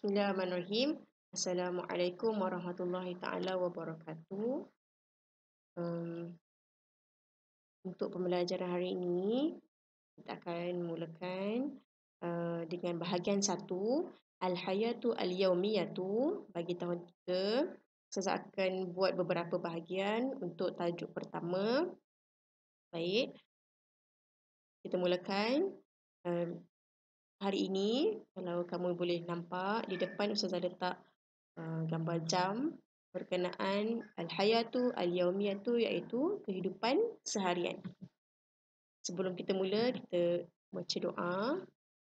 Bismillahirrahmanirrahim. Assalamualaikum warahmatullahi taala wabarakatuh. Um, untuk pembelajaran hari ini, kita akan mulakan uh, dengan bahagian satu Al-Hayatu Al-Yawmiyatu bagi tahun tiga. Saya akan buat beberapa bahagian untuk tajuk pertama. Baik. Kita mulakan. Um, hari ini kalau kamu boleh nampak di depan Ustazah letak uh, gambar jam berkenaan Al-Hayatu Al-Yaumiyatu iaitu kehidupan seharian. Sebelum kita mula, kita baca doa.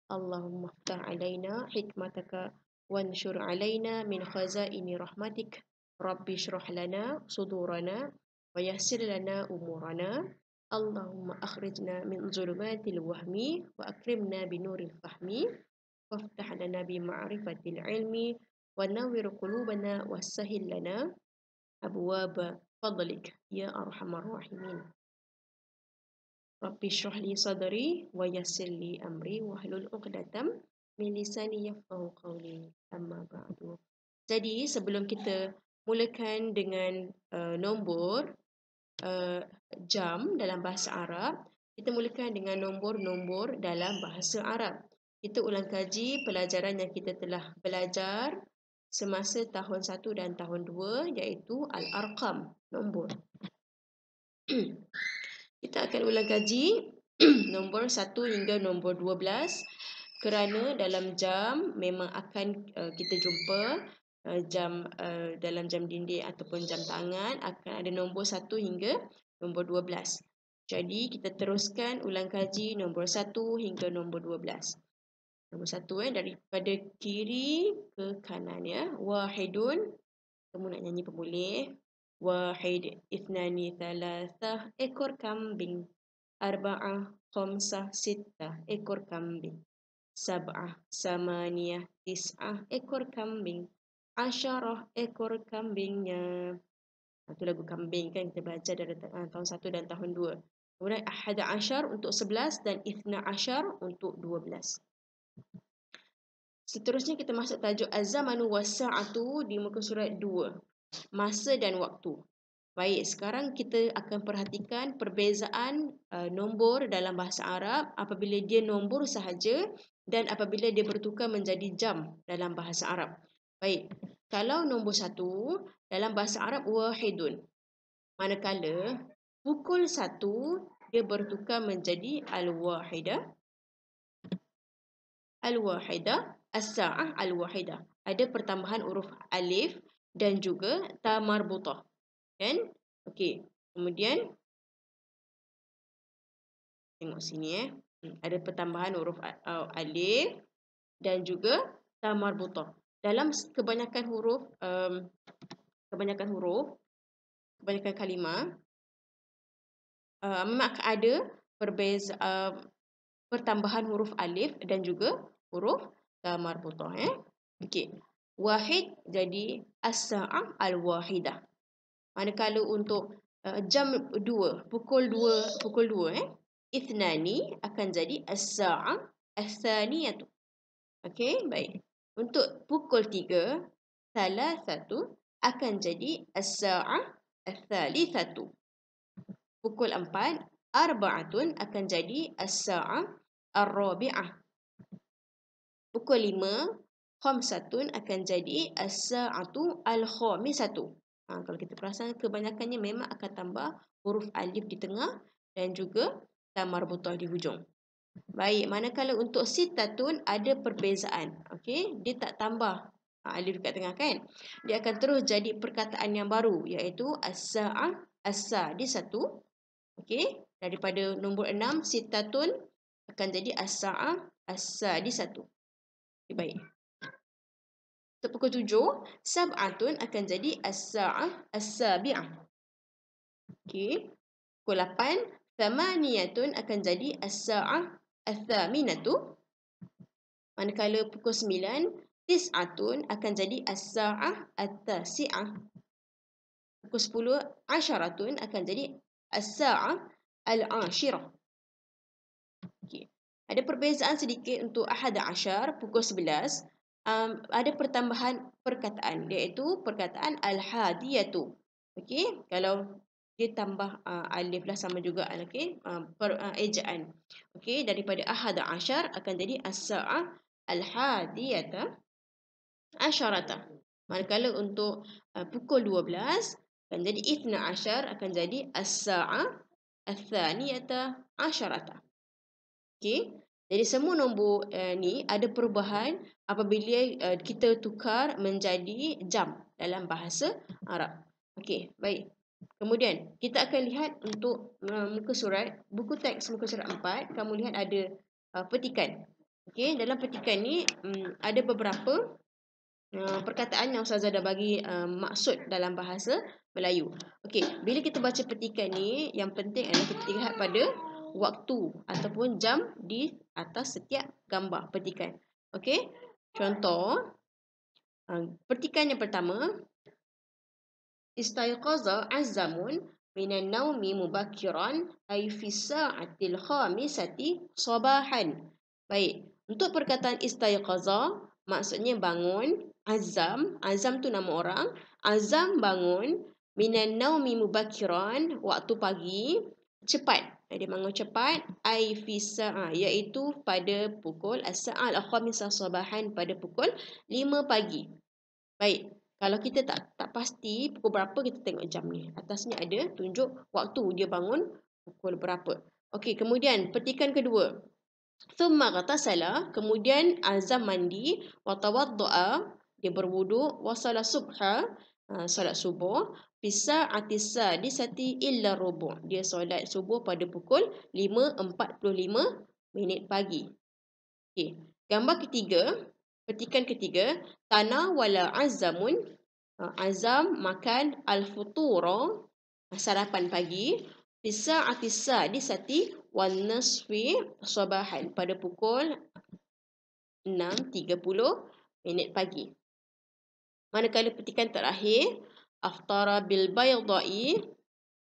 Allahumma ftah alaina hikmataka wanshur alaina min khazaini rahmatik. Rabbi syrah lana sudurana wa yasir lana umurana Allahumma akhrijna min zulumatil wahmi wa akrimna bi nuril fahmi waftah lana bi ma'rifatil ilmi wa nawwir qulubana wa sahhil lana abwab fadlik ya arhamar rahimin Rabbi shrah li sadri wa yassir li amri wa hlul 'uqdatam min lisani yafqahu qawli amma ba'du Jadi sebelum kita mulakan dengan uh, nombor Eh, jam dalam bahasa Arab, kita mulakan dengan nombor-nombor dalam bahasa Arab. Kita ulang kaji pelajaran yang kita telah belajar semasa tahun 1 dan tahun 2 iaitu Al-Arqam, nombor. kita akan ulang kaji nombor 1 hingga nombor 12 kerana dalam jam memang akan eh, kita jumpa Uh, jam uh, dalam jam dinding ataupun jam tangan akan ada nombor 1 hingga nombor 12. Jadi kita teruskan ulang kaji nombor 1 hingga nombor 12. Nombor 1 eh daripada kiri ke kanan ya. Wahidun kamu nak nyanyi pemulih. Wahid ithnani thalathah ekor kambing. Arba'ah khomsah sitah ekor kambing. Sab'ah samaniyah tis'ah ekor kambing asyarah ekor kambingnya. Itu ah, lagu kambing kan kita belajar dari ah, tahun 1 dan tahun 2. Kemudian ahad asyar untuk 11 dan ithna asyar untuk 12. Seterusnya kita masuk tajuk azamanu wasa'atu di muka surat 2. Masa dan waktu. Baik, sekarang kita akan perhatikan perbezaan uh, nombor dalam bahasa Arab apabila dia nombor sahaja dan apabila dia bertukar menjadi jam dalam bahasa Arab. Baik. Kalau nombor satu, dalam bahasa Arab, wahidun. Manakala, pukul satu, dia bertukar menjadi al-wahidah. Al-wahidah. As-sa'ah al-wahidah. Ada pertambahan huruf alif dan juga tamar butah. Kan? Okey. Kemudian, tengok sini eh. Hmm, ada pertambahan huruf uh, alif dan juga tamar butah dalam kebanyakan huruf um, kebanyakan huruf kebanyakan kalimah uh, memang ada perbeza uh, pertambahan huruf alif dan juga huruf damar putoh eh okey wahid jadi as-sa'ah al-wahidah manakala untuk uh, jam 2 pukul 2 pukul 2 eh ithnani akan jadi as-sa'ah as-thaniyah okey baik untuk pukul tiga salah satu akan jadi as-sa'ah satu. thalithatu Pukul empat arba'atun akan jadi as-sa'ah al-rabi'ah. Pukul 5, khamsatun akan jadi as-sa'atu al-khamisatu. Ha, kalau kita perasan kebanyakannya memang akan tambah huruf alif di tengah dan juga tamar butoh di hujung. Baik, manakala untuk sitatun ada perbezaan. Okey, dia tak tambah ha, alif dekat tengah kan? Dia akan terus jadi perkataan yang baru iaitu as asa di satu. Okey, daripada nombor enam, sitatun akan jadi as asa di satu. Okay, baik. Untuk pukul tujuh, sab'atun akan jadi as-sa'ah, as-sa'bi'ah. Okey. Pukul lapan, Thamaniyatun akan jadi as Al-thaminatu Manakala pukul sembilan Tis'atun akan jadi As-sa'ah At-tasi'ah Pukul sepuluh Asyaratun akan jadi As-sa'ah Al-ashirah okay. Ada perbezaan sedikit untuk Ahad ashar, Pukul sebelas um, Ada pertambahan perkataan Iaitu perkataan Al-hadiyatu Okey, kalau dia tambah uh, alif lah sama juga okay? uh, uh, ejaan. Okay? Daripada ahada asyar akan jadi as-sa'ah al-hadiyata asyarata. Manakala untuk uh, pukul 12 akan jadi itna asyar akan jadi as-sa'ah al-thaniyata asyarata. Okay? Jadi semua nombor uh, ni ada perubahan apabila uh, kita tukar menjadi jam dalam bahasa Arab. Okey, baik. Kemudian kita akan lihat untuk uh, muka surat, buku teks muka surat 4, kamu lihat ada uh, petikan. Okey, dalam petikan ni um, ada beberapa uh, perkataan yang ustazah dah bagi uh, maksud dalam bahasa Melayu. Okey, bila kita baca petikan ni, yang penting adalah kita lihat pada waktu ataupun jam di atas setiap gambar petikan. Okey? Contoh uh, petikan yang pertama, Istayqaza azzamun minan naumi mubakiran ay fisa'atil khamisati sabahan. Baik. Untuk perkataan istayqaza, maksudnya bangun. Azam, azam tu nama orang. Azam bangun minan naumi mubakiran waktu pagi cepat. Eh, dia bangun cepat. Ay fisa'ah iaitu pada pukul as-sa'al misal sabahan pada pukul 5 pagi. Baik, kalau kita tak tak pasti pukul berapa kita tengok jam ni. Atasnya ada tunjuk waktu dia bangun pukul berapa. Okey, kemudian petikan kedua. Thumma ghatasala, kemudian azam mandi, wa tawaddu'a, dia berwuduk, wa salat subha, ha, salat subuh, bisa atisa di sati illa rubu'. Dia solat subuh pada pukul 5.45 minit pagi. Okey, gambar ketiga, Petikan ketiga, tana wala azamun. Ha, azam makan al-futuro, sarapan pagi. Fisa atisa di sati wal naswi sobahan pada pukul 6.30 minit pagi. Manakala petikan terakhir, aftara bil bayadai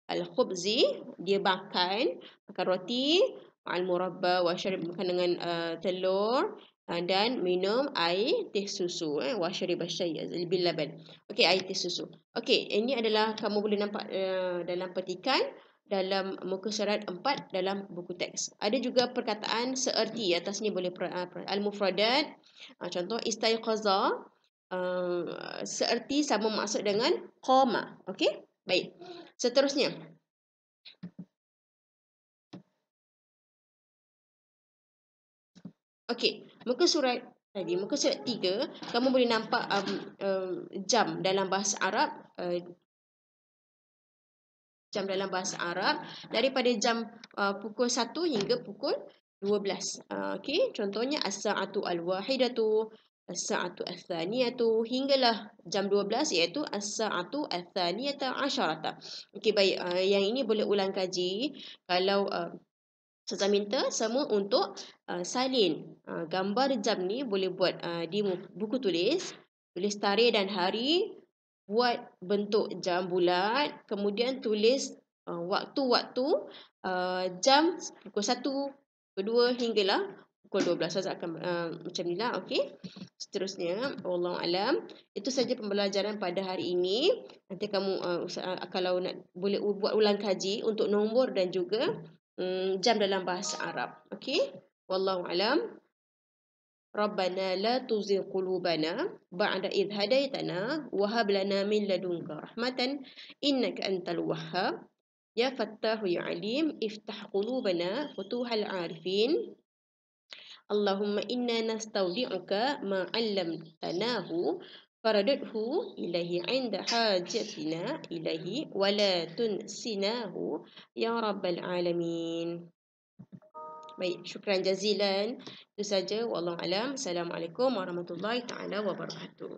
al-khubzi, dia makan, makan roti, al-murabba, wa syarib makan dengan uh, telur, Ah, dan minum air teh susu eh washari bashai bil laban okey air teh susu okey ini adalah kamu boleh nampak uh, dalam petikan dalam muka surat 4 dalam buku teks ada juga perkataan seerti atasnya boleh uh, ah, al mufradat uh, ah, contoh istayqaza uh, seerti sama maksud dengan koma. okey baik seterusnya okey muka surat tadi muka surat tiga, kamu boleh nampak um, um, jam dalam bahasa Arab uh, jam dalam bahasa Arab daripada jam uh, pukul 1 hingga pukul 12 uh, okey contohnya as-saatu al-wahidatu as-saatu ath-thaniyatu hinggalah jam 12 iaitu as-saatu ath-thaniyata asharata okey baik uh, yang ini boleh ulang kaji kalau uh, So, saya minta semua untuk uh, salin uh, gambar jam ni boleh buat uh, di buku tulis. Tulis tarikh dan hari, buat bentuk jam bulat, kemudian tulis uh, waktu-waktu uh, uh, jam pukul 1, pukul 2 hinggalah pukul 12. Saya akan uh, macam ni lah. Okay. Seterusnya, Allah Alam. Itu saja pembelajaran pada hari ini. Nanti kamu uh, kalau nak boleh buat ulang kaji untuk nombor dan juga um, jam dalam bahasa Arab. okay? Wallahu alam. Rabbana la tuzigh qulubana ba'da idh hadaytana wa hab lana min ladunka rahmatan innaka antal wahhab ya fattahu ya alim iftah qulubana futuhal arifin Allahumma inna nastaudi'uka ma 'allamtanahu faradathu ilaihi inda hajatina ilaihi wala tunsinahu ya rabbal alamin baik syukran jazilan itu saja wallahu alam assalamualaikum warahmatullahi taala wabarakatuh